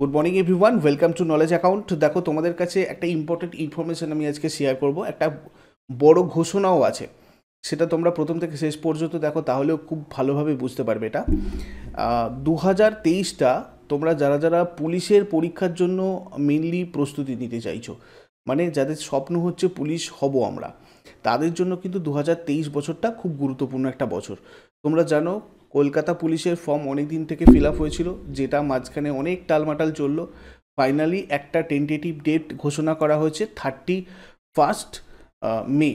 good morning everyone welcome to knowledge account দেখো তোমাদের কাছে একটা ইম্পর্টেন্ট ইনফরমেশান আমি আজকে শেয়ার করবো একটা বড় ঘোষণাও আছে সেটা তোমরা প্রথম থেকে শেষ পর্যন্ত দেখো তাহলেও খুব ভালোভাবে বুঝতে পারবে এটা দু হাজার তেইশটা তোমরা যারা যারা পুলিশের পরীক্ষার জন্য মেনলি প্রস্তুতি নিতে চাইছো মানে যাদের স্বপ্ন হচ্ছে পুলিশ হব আমরা তাদের জন্য কিন্তু দু বছরটা খুব গুরুত্বপূর্ণ একটা বছর তোমরা জানো কলকাতা পুলিশের ফর্ম অনেক দিন থেকে ফিল আপ হয়েছিল যেটা মাঝখানে অনেক টালমাটাল চললো ফাইনালি একটা টেন্টেটিভ ডেট ঘোষণা করা হয়েছে thirty first May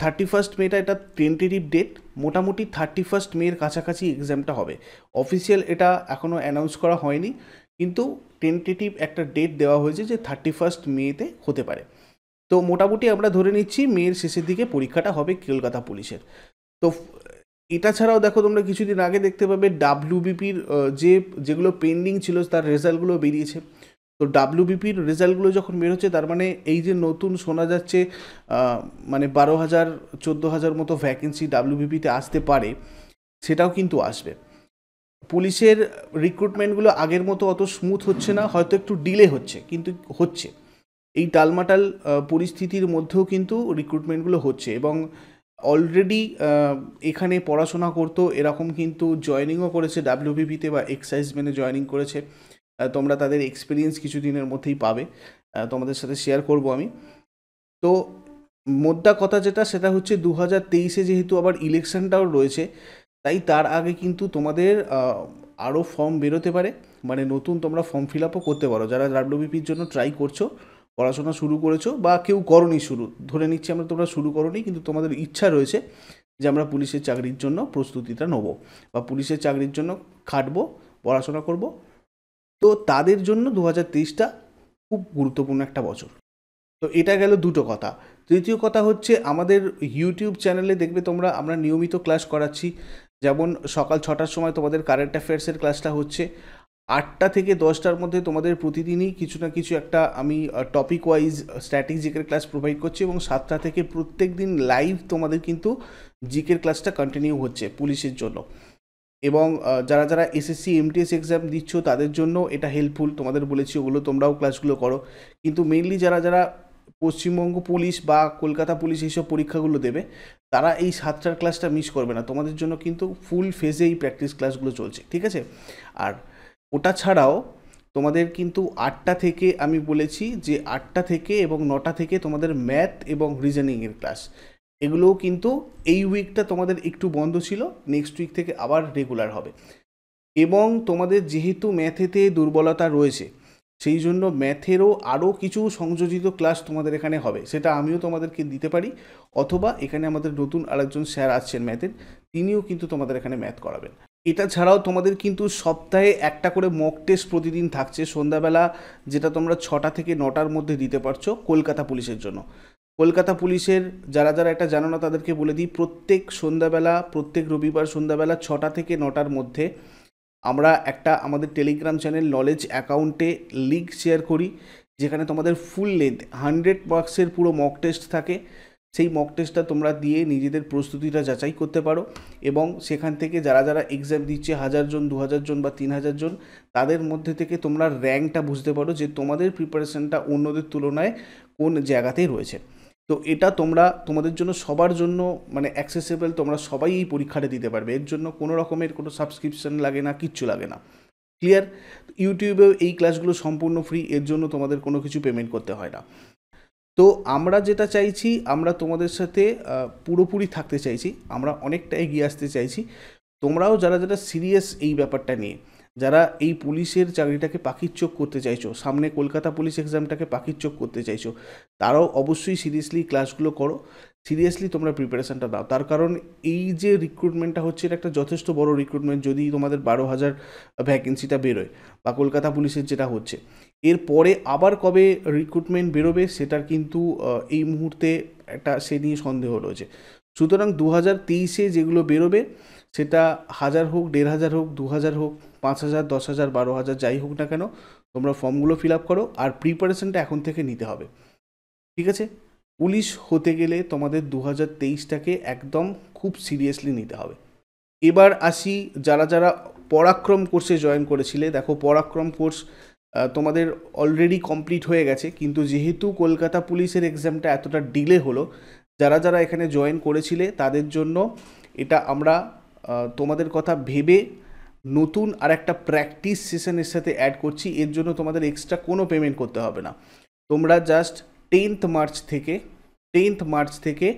thirty first মেটা এটা টেন্টেটিভ ডেট মোটামুটি থার্টি ফার্স্ট মের কাছাকাছি এক্সামটা হবে অফিসিয়াল এটা এখনও অ্যানাউন্স করা হয়নি কিন্তু টেন্টেটিভ একটা ডেট দেওয়া হয়েছে যে থার্টি ফার্স্ট মেতে হতে পারে তো মোটামুটি আমরা ধরে নিচ্ছি মেয়ের শেষের দিকে পরীক্ষাটা হবে কলকাতা পুলিশের তো এটা ছাড়াও দেখো তোমরা কিছুদিন আগে দেখতে পাবে ডাব্লিউবিপির যে যেগুলো পেন্ডিং ছিল তার রেজাল্টগুলো বেরিয়েছে তো ডাব্লিউবিপির রেজাল্টগুলো যখন বেরোচ্ছে তার মানে এই যে নতুন শোনা যাচ্ছে মানে বারো হাজার চোদ্দো হাজার মতো ভ্যাকেন্সি ডাব্লিউবিপিতে আসতে পারে সেটাও কিন্তু আসবে পুলিশের রিক্রুটমেন্টগুলো আগের মতো অত স্মুথ হচ্ছে না হয়তো একটু ডিলে হচ্ছে কিন্তু হচ্ছে এই টালমাটাল পরিস্থিতির মধ্যেও কিন্তু রিক্রুটমেন্টগুলো হচ্ছে এবং অলরেডি এখানে পড়াশোনা করতো এরকম কিন্তু জয়নিংও করেছে ডাব্লিউবিপিতে বা এক্সাইজমেনে জয়নিং করেছে তোমরা তাদের এক্সপিরিয়েন্স কিছুদিনের মধ্যেই পাবে তোমাদের সাথে শেয়ার করব আমি তো মোদ্দা কথা যেটা সেটা হচ্ছে দু হাজার তেইশে যেহেতু আবার ইলেকশনটাও রয়েছে তাই তার আগে কিন্তু তোমাদের আরও ফর্ম বেরোতে পারে মানে নতুন তোমরা ফর্ম ফিল আপও করতে পারো যারা ডাব্লিউবিপির জন্য ট্রাই করছো পড়াশোনা শুরু করেছো বা কেউ করনি শুরু ধরে নিচ্ছি আমরা তোমরা শুরু করনি কিন্তু তোমাদের ইচ্ছা রয়েছে যে আমরা পুলিশের চাকরির জন্য প্রস্তুতিটা নেব বা পুলিশের চাকরির জন্য খাটবো পড়াশোনা করব তো তাদের জন্য দু হাজার তেইশটা খুব গুরুত্বপূর্ণ একটা বছর তো এটা গেল দুটো কথা তৃতীয় কথা হচ্ছে আমাদের ইউটিউব চ্যানেলে দেখবে তোমরা আমরা নিয়মিত ক্লাস করাচ্ছি যেমন সকাল ছটার সময় তোমাদের কারেন্ট অ্যাফেয়ার্সের ক্লাসটা হচ্ছে আটটা থেকে দশটার মধ্যে তোমাদের প্রতিদিনই কিছু না কিছু একটা আমি টপিক ওয়াইজ স্ট্র্যাটেজিকের ক্লাস প্রোভাইড করছি এবং সাতটা থেকে প্রত্যেক দিন লাইভ তোমাদের কিন্তু জিকের ক্লাসটা কন্টিনিউ হচ্ছে পুলিশের জন্য এবং যারা যারা এসএসসি এমটিএস এক্সাম দিচ্ছ তাদের জন্য এটা হেল্পফুল তোমাদের বলেছি ওগুলো তোমরাও ক্লাসগুলো করো কিন্তু মেনলি যারা যারা পশ্চিমবঙ্গ পুলিশ বা কলকাতা পুলিশ এইসব পরীক্ষাগুলো দেবে তারা এই সাতটার ক্লাসটা মিস করবে না তোমাদের জন্য কিন্তু ফুল ফেজে এই প্র্যাকটিস ক্লাসগুলো চলছে ঠিক আছে আর ওটা ছাড়াও তোমাদের কিন্তু আটটা থেকে আমি বলেছি যে আটটা থেকে এবং নটা থেকে তোমাদের ম্যাথ এবং রিজনিংয়ের ক্লাস এগুলোও কিন্তু এই উইকটা তোমাদের একটু বন্ধ ছিল নেক্সট উইক থেকে আবার রেগুলার হবে এবং তোমাদের যেহেতু ম্যাথেতে দুর্বলতা রয়েছে সেই জন্য ম্যাথেরও আরও কিছু সংযোজিত ক্লাস তোমাদের এখানে হবে সেটা আমিও তোমাদেরকে দিতে পারি অথবা এখানে আমাদের নতুন আরেকজন স্যার আসছেন ম্যাথের তিনিও কিন্তু তোমাদের এখানে ম্যাথ করাবেন এটা ছাড়াও তোমাদের কিন্তু সপ্তাহে একটা করে মক টেস্ট প্রতিদিন থাকছে সন্ধ্যাবেলা যেটা তোমরা ছটা থেকে নটার মধ্যে দিতে পারছো কলকাতা পুলিশের জন্য কলকাতা পুলিশের যারা যারা এটা জানো না তাদেরকে বলে দিই প্রত্যেক সন্ধ্যাবেলা প্রত্যেক রবিবার সন্ধ্যাবেলা ছটা থেকে নটার মধ্যে আমরা একটা আমাদের টেলিগ্রাম চ্যানেল নলেজ অ্যাকাউন্টে লিঙ্ক শেয়ার করি যেখানে তোমাদের ফুল লেন্থ হান্ড্রেড মার্কসের পুরো মক টেস্ট থাকে সেই মক টেস্টটা তোমরা দিয়ে নিজেদের প্রস্তুতিটা যাচাই করতে পারো এবং সেখান থেকে যারা যারা এক্সাম দিচ্ছে হাজার জন দু হাজার জন বা তিন হাজার জন তাদের মধ্যে থেকে তোমরা র্যাঙ্কটা বুঝতে পারো যে তোমাদের প্রিপারেশনটা অন্যদের তুলনায় কোন জায়গাতেই রয়েছে তো এটা তোমরা তোমাদের জন্য সবার জন্য মানে অ্যাক্সেসেবল তোমরা সবাই এই পরীক্ষাটা দিতে পারবে এর জন্য কোনো রকমের কোনো সাবস্ক্রিপশন লাগে না কিচ্ছু লাগে না ক্লিয়ার ইউটিউবেও এই ক্লাসগুলো সম্পূর্ণ ফ্রি এর জন্য তোমাদের কোনো কিছু পেমেন্ট করতে হয় না তো আমরা যেটা চাইছি আমরা তোমাদের সাথে পুরোপুরি থাকতে চাইছি আমরা অনেকটা এগিয়ে আসতে চাইছি তোমরাও যারা যারা সিরিয়াস এই ব্যাপারটা নিয়ে যারা এই পুলিশের চাকরিটাকে পাখির চোখ করতে চাইছো সামনে কলকাতা পুলিশ এক্সামটাকে পাখির চোখ করতে চাইছো তারাও অবশ্যই সিরিয়াসলি ক্লাসগুলো করো সিরিয়াসলি তোমরা প্রিপারেশানটা দাও তার কারণ এই যে রিক্রুটমেন্টটা হচ্ছে এটা একটা যথেষ্ট বড় রিক্রুটমেন্ট যদি তোমাদের বারো হাজার ভ্যাকেন্সিটা বেরোয় বা কলকাতা পুলিশের যেটা হচ্ছে এরপরে আবার কবে রিক্রুটমেন্ট বেরোবে সেটার কিন্তু এই মুহূর্তে একটা সে নিয়ে সন্দেহ রয়েছে সুতরাং দু হাজার তেইশে যেগুলো বেরোবে সেটা হাজার হোক দেড় হাজার হোক দু হাজার হোক পাঁচ হাজার দশ হাজার বারো হাজার যাই হোক না কেন তোমরা ফর্মগুলো ফিল আপ করো আর প্রিপারেশনটা এখন থেকে নিতে হবে ঠিক আছে পুলিশ হতে গেলে তোমাদের দু হাজার তেইশটাকে একদম খুব সিরিয়াসলি নিতে হবে এবার আসি যারা যারা পরাক্রম কোর্সে জয়েন করেছিলে দেখো পরাক্রম কোর্স তোমাদের অলরেডি কমপ্লিট হয়ে গেছে কিন্তু যেহেতু কলকাতা পুলিশের এক্সামটা এতটা ডিলে হলো যারা যারা এখানে জয়েন করেছিলে তাদের জন্য এটা আমরা তোমাদের কথা ভেবে নতুন আর একটা প্র্যাকটিস সেশনের সাথে অ্যাড করছি এর জন্য তোমাদের এক্সট্রা কোনো পেমেন্ট করতে হবে না তোমরা জাস্ট টেন্থ মার্চ থেকে টেন্থ মার্চ থেকে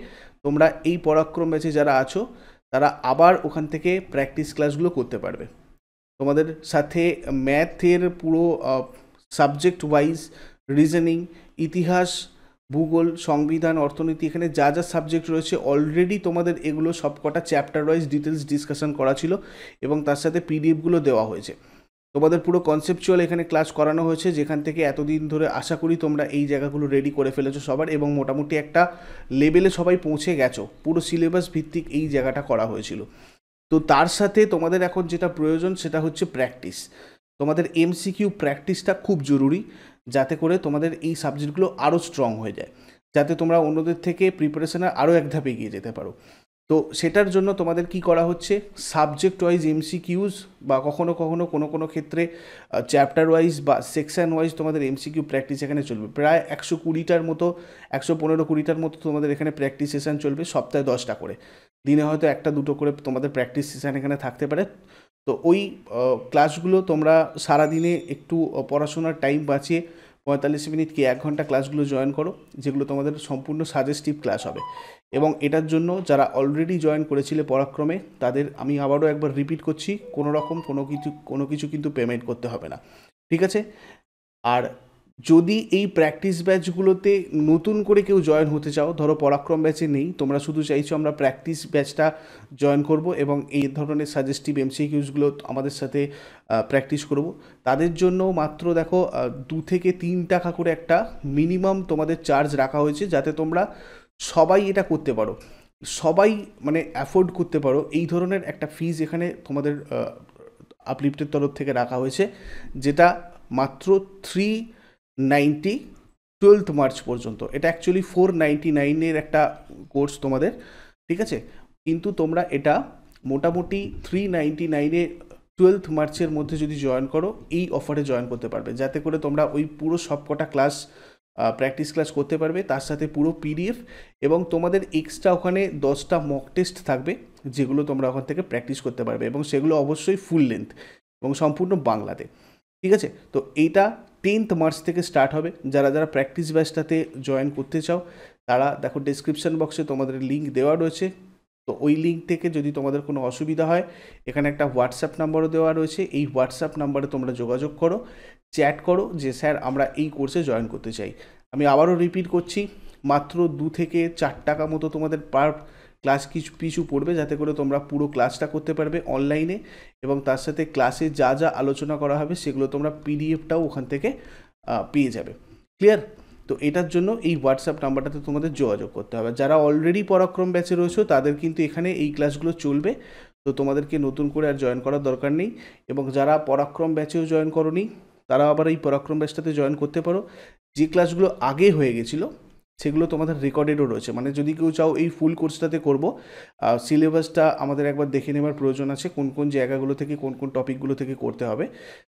তোমরা এই পরাক্রম ব্যাচে যারা আছো তারা আবার ওখান থেকে প্র্যাকটিস ক্লাসগুলো করতে পারবে তোমাদের সাথে ম্যাথের পুরো সাবজেক্ট ওয়াইজ রিজনিং ইতিহাস ভূগোল সংবিধান অর্থনীতি এখানে যা যা সাবজেক্ট রয়েছে অলরেডি তোমাদের এগুলো সবকটা চ্যাপ্টার ওয়াইজ ডিটেলস ডিসকাশন করা ছিল এবং তার সাথে পিডিএফগুলো দেওয়া হয়েছে তোমাদের পুরো কনসেপচুয়াল এখানে ক্লাস করানো হয়েছে যেখান থেকে এতদিন ধরে আশা করি তোমরা এই জায়গাগুলো রেডি করে ফেলেছো সবার এবং মোটামুটি একটা লেভেলে সবাই পৌঁছে গেছো পুরো সিলেবাস ভিত্তিক এই জায়গাটা করা হয়েছিল তো তার সাথে তোমাদের এখন যেটা প্রয়োজন সেটা হচ্ছে প্র্যাকটিস তোমাদের এমসিকিউ প্র্যাকটিসটা খুব জরুরি যাতে করে তোমাদের এই সাবজেক্টগুলো আরও স্ট্রং হয়ে যায় যাতে তোমরা অন্যদের থেকে প্রিপারেশানে আরও এক ধাপ এগিয়ে যেতে পারো তো সেটার জন্য তোমাদের কি করা হচ্ছে সাবজেক্ট ওয়াইজ এমসিকিউজ বা কখনো কখনো কোনো কোনো ক্ষেত্রে চ্যাপ্টার ওয়াইজ বা সেকশান ওয়াইজ তোমাদের এমসিকিউ প্র্যাকটিস এখানে চলবে প্রায় একশো কুড়িটার মতো একশো পনেরো কুড়িটার মতো তোমাদের এখানে প্র্যাকটিস সেশান চলবে সপ্তাহে দশটা করে দিনে হয়তো একটা দুটো করে তোমাদের প্র্যাকটিস সেশান এখানে থাকতে পারে তো ওই ক্লাসগুলো তোমরা সারাদিনে একটু পড়াশোনার টাইম বাঁচিয়ে পঁয়তাল্লিশ মিনিট কি এক ঘন্টা ক্লাসগুলো জয়েন করো যেগুলো তোমাদের সম্পূর্ণ সাজেস্টিভ ক্লাস হবে এবং এটার জন্য যারা অলরেডি জয়েন করেছিলে পরাক্রমে তাদের আমি আবারও একবার রিপিট করছি কোনো রকম কোনো কিছু কোনো কিছু কিন্তু পেমেন্ট করতে হবে না ঠিক আছে আর যদি এই প্র্যাকটিস ব্যাচগুলোতে নতুন করে কেউ জয়েন হতে চাও ধরো পরাক্রম ব্যাচে নেই তোমরা শুধু চাইছো আমরা প্র্যাকটিস ব্যাচটা জয়েন করব এবং এই ধরনের সাজেস্টিভ এমসিকিউজগুলো আমাদের সাথে প্র্যাকটিস করব তাদের জন্য মাত্র দেখো দু থেকে তিন টাকা করে একটা মিনিমাম তোমাদের চার্জ রাখা হয়েছে যাতে তোমরা সবাই এটা করতে পারো সবাই মানে অ্যাফোর্ড করতে পারো এই ধরনের একটা ফিজ এখানে তোমাদের আপলিফ্টের তরফ থেকে রাখা হয়েছে যেটা মাত্র থ্রি নাইনটি টুয়েলথ মার্চ পর্যন্ত এটা অ্যাকচুয়ালি ফোর নাইনটি নাইনের একটা কোর্স তোমাদের ঠিক আছে কিন্তু তোমরা এটা মোটামুটি থ্রি নাইনটি নাইনে টুয়েলথ মার্চের মধ্যে যদি জয়েন করো এই অফারে জয়েন করতে পারবে যাতে করে তোমরা ওই পুরো সবকটা ক্লাস প্র্যাকটিস ক্লাস করতে পারবে তার সাথে পুরো পিডিএফ এবং তোমাদের এক্সট্রা ওখানে দশটা মক টেস্ট থাকবে যেগুলো তোমরা ওখান থেকে প্র্যাকটিস করতে পারবে এবং সেগুলো অবশ্যই ফুল লেন্থ এবং সম্পূর্ণ বাংলাতে ঠিক আছে তো এইটা টেন্থ মার্চ থেকে স্টার্ট হবে যারা যারা প্র্যাকটিস ব্যাচটাতে জয়েন করতে চাও তারা দেখো ডিসক্রিপশান বক্সে তোমাদের লিঙ্ক দেওয়া রয়েছে তো ওই লিঙ্ক থেকে যদি তোমাদের কোনো অসুবিধা হয় এখানে একটা হোয়াটসঅ্যাপ নাম্বারও দেওয়া রয়েছে এই হোয়াটসঅ্যাপ নাম্বারে তোমরা যোগাযোগ করো চ্যাট করো যে স্যার আমরা এই কোর্সে জয়েন করতে চাই আমি আবারও রিপিট করছি মাত্র দু থেকে চার টাকা মতো তোমাদের পার ক্লাস কিছু পিছু পড়বে যাতে করে তোমরা পুরো ক্লাসটা করতে পারবে অনলাইনে এবং তার সাথে ক্লাসে যা যা আলোচনা করা হবে সেগুলো তোমরা পিডিএফটাও ওখান থেকে পেয়ে যাবে ক্লিয়ার তো এটার জন্য এই হোয়াটসঅ্যাপ নাম্বারটাতে তোমাদের যোগাযোগ করতে হবে যারা অলরেডি পরাক্রম ব্যাচে রয়েছে তাদের কিন্তু এখানে এই ক্লাসগুলো চলবে তো তোমাদেরকে নতুন করে আর জয়েন করার দরকার নেই এবং যারা পরাক্রম ব্যাচেও জয়েন করো তারা আবার এই পরাক্রম ব্যাচটাতে জয়েন করতে পারো যে ক্লাসগুলো আগে হয়ে গেছিলো সেগুলো তোমাদের রেকর্ডেডও রয়েছে মানে যদি কেউ চাও এই ফুল কোর্সটাতে করবো সিলেবাসটা আমাদের একবার দেখে নেবার প্রয়োজন আছে কোন কোন জায়গাগুলো থেকে কোন কোন টপিকগুলো থেকে করতে হবে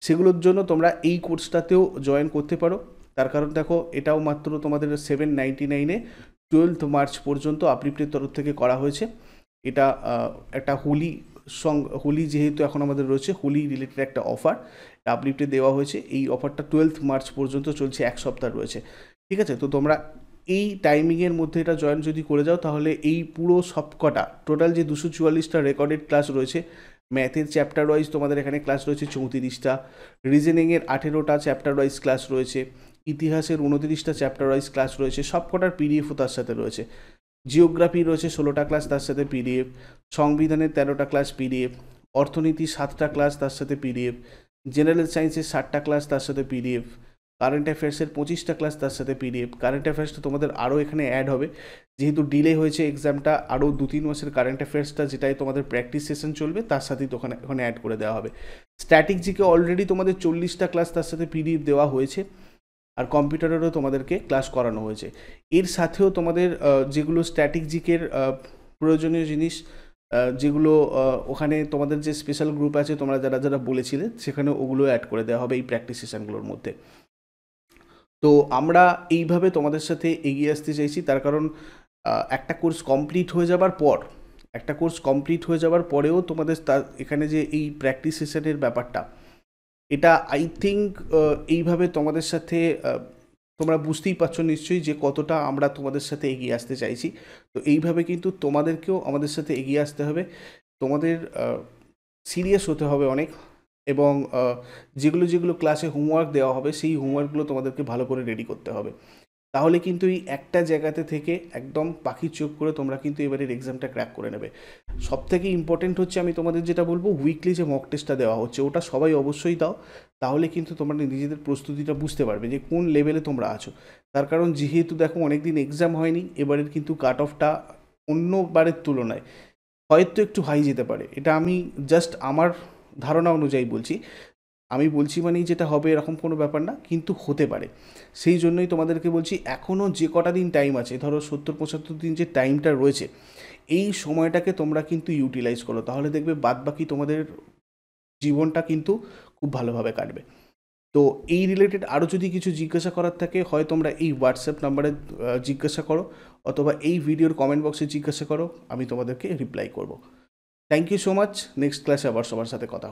সেগুলোর জন্য তোমরা এই কোর্সটাতেও জয়েন করতে পারো তার কারণ দেখো এটাও মাত্র তোমাদের সেভেন নাইনটি নাইনে টুয়েলভ মার্চ পর্যন্ত আপলিপ্টের তরফ থেকে করা হয়েছে এটা একটা হোলি সং হোলি যেহেতু এখন আমাদের রয়েছে হোলি রিলেটেড একটা অফার আপলিফটে দেওয়া হয়েছে এই অফারটা টুয়েলভ মার্চ পর্যন্ত চলছে এক সপ্তাহ রয়েছে ঠিক আছে তো তোমরা এই টাইমিংয়ের মধ্যে এটা জয়েন যদি করে যাও তাহলে এই পুরো সবকটা টোটাল যে দুশো চুয়াল্লিশটা রেকর্ডেড ক্লাস রয়েছে ম্যাথের চ্যাপ্টার ওয়াইজ তোমাদের এখানে ক্লাস রয়েছে চৌত্রিশটা রিজেনিংয়ের আঠেরোটা চ্যাপ্টার ওয়াইজ ক্লাস রয়েছে ইতিহাসের উনতিরিশটা চ্যাপ্টার ওয়াইজ ক্লাস রয়েছে সব কটার পিডিএফও তার সাথে রয়েছে জিওগ্রাফি রয়েছে ষোলোটা ক্লাস তার সাথে পিডিএফ সংবিধানের তেরোটা ক্লাস পিডিএফ অর্থনীতি সাতটা ক্লাস তার সাথে পিডিএফ জেনারেল সায়েন্সের ষাটটা ক্লাস তার সাথে পিডিএফ কারেন্ট অ্যাফেয়ার্সের পঁচিশটা ক্লাস তার সাথে পিডিএফ কারেন্ট অ্যাফেয়ার্সটা তোমাদের আরও এখানে অ্যাড হবে যেহেতু ডিলে হয়েছে এক্সামটা আরও দু তিন মাসের কারেন্ট অ্যাফেয়ার্সটা যেটাই তোমাদের প্র্যাকটিস সেশন চলবে তার সাথেই তো ওখানে ওখানে অ্যাড করে দেওয়া হবে স্ট্যাটিক জিকে অলরেডি তোমাদের চল্লিশটা ক্লাস তার সাথে পিডিএফ দেওয়া হয়েছে আর কম্পিউটারেরও তোমাদেরকে ক্লাস করানো হয়েছে এর সাথেও তোমাদের যেগুলো স্ট্যাটিক জিকের প্রয়োজনীয় জিনিস যেগুলো ওখানে তোমাদের যে স্পেশাল গ্রুপ আছে তোমরা যারা যারা বলেছিলে সেখানে ওগুলো অ্যাড করে দেওয়া হবে এই প্র্যাকটিস সেশনগুলোর মধ্যে তো আমরা এইভাবে তোমাদের সাথে এগিয়ে আসতে চাইছি তার কারণ একটা কোর্স কমপ্লিট হয়ে যাবার পর একটা কোর্স কমপ্লিট হয়ে যাবার পরেও তোমাদের তার এখানে যে এই প্র্যাকটিস সেশনের ব্যাপারটা এটা আই থিঙ্ক এইভাবে তোমাদের সাথে তোমরা বুঝতেই পারছো নিশ্চয়ই যে কতটা আমরা তোমাদের সাথে এগিয়ে আসতে চাইছি তো এইভাবে কিন্তু তোমাদেরকেও আমাদের সাথে এগিয়ে আসতে হবে তোমাদের সিরিয়াস হতে হবে অনেক এবং যেগুলো যেগুলো ক্লাসে হোমওয়ার্ক দেওয়া হবে সেই হোমওয়ার্কগুলো তোমাদেরকে ভালো করে রেডি করতে হবে তাহলে কিন্তু এই একটা জায়গাতে থেকে একদম পাখির চোখ করে তোমরা কিন্তু এবারের এক্সামটা ক্র্যাক করে নেবে সব থেকে ইম্পর্টেন্ট হচ্ছে আমি তোমাদের যেটা বলবো উইকলি যে মক টেস্টটা দেওয়া হচ্ছে ওটা সবাই অবশ্যই দাও তাহলে কিন্তু তোমরা নিজেদের প্রস্তুতিটা বুঝতে পারবে যে কোন লেভেলে তোমরা আছো তার কারণ যেহেতু দেখো অনেকদিন এক্সাম হয়নি এবারের কিন্তু কাট অফটা অন্য বারের তুলনায় হয়তো একটু হাই যেতে পারে এটা আমি জাস্ট আমার ধারণা অনুযায়ী বলছি আমি বলছি মানেই যেটা হবে এরকম কোনো ব্যাপার না কিন্তু হতে পারে সেই জন্যই তোমাদেরকে বলছি এখনও যে কটা দিন টাইম আছে ধরো সত্তর পঁচাত্তর দিন যে টাইমটা রয়েছে এই সময়টাকে তোমরা কিন্তু ইউটিলাইজ করো তাহলে দেখবে বাদ বাকি তোমাদের জীবনটা কিন্তু খুব ভালোভাবে কাটবে তো এই রিলেটেড আরও যদি কিছু জিজ্ঞাসা করার থাকে হয় তোমরা এই হোয়াটসঅ্যাপ নাম্বারে জিজ্ঞাসা করো অথবা এই ভিডিওর কমেন্ট বক্সে জিজ্ঞাসা করো আমি তোমাদেরকে রিপ্লাই করবো thank you so much next ক্লাসে আবার সবার সাথে কথা